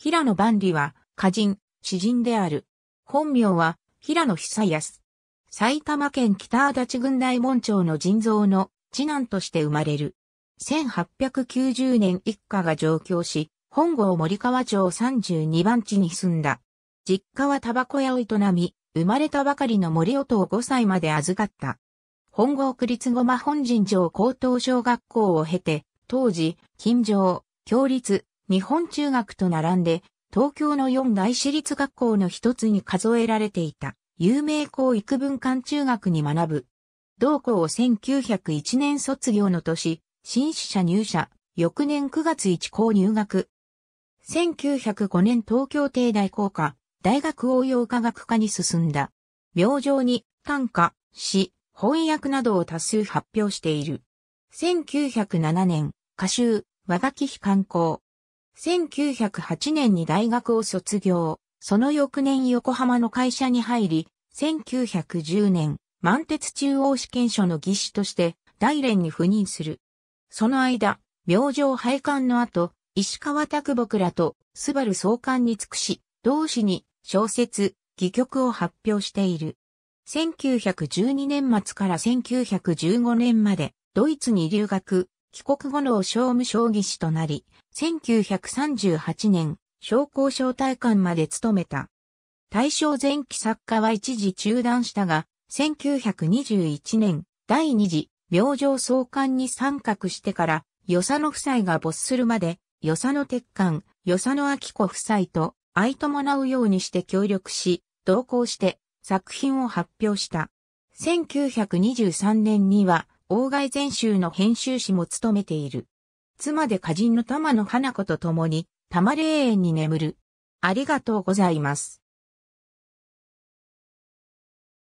平野万里は、歌人、詩人である。本名は、平野久康。埼玉県北足立郡大門町の人造の次男として生まれる。1890年一家が上京し、本郷森川町32番地に住んだ。実家はタバコ屋を営み、生まれたばかりの森音を5歳まで預かった。本郷区立後、ま本陣町高等小学校を経て、当時、金城、共立、日本中学と並んで、東京の四大私立学校の一つに数えられていた、有名校育文館中学に学ぶ。同校を1901年卒業の年、新試者入社、翌年9月1校入学。1905年東京帝大工科、大学応用科学科に進んだ。病状に短歌、詩、翻訳などを多数発表している。1907年、歌集、和楽器非観光。1908年に大学を卒業。その翌年横浜の会社に入り、1910年、満鉄中央試験所の技師として大連に赴任する。その間、病状廃刊の後、石川拓木らと、スバル総刊に尽くし、同志に小説、戯曲を発表している。1912年末から1915年まで、ドイツに留学、帰国後の商務将棋士となり、1938年、商工商大館まで務めた。大正前期作家は一時中断したが、1921年、第二次、明星創刊に参画してから、与謝野夫妻が没するまで、与謝野鉄幹、与謝野明子夫妻と相伴うようにして協力し、同行して作品を発表した。1923年には、王外全集の編集士も務めている。妻で歌人の玉野花子と共に、玉霊園に眠る。ありがとうございます。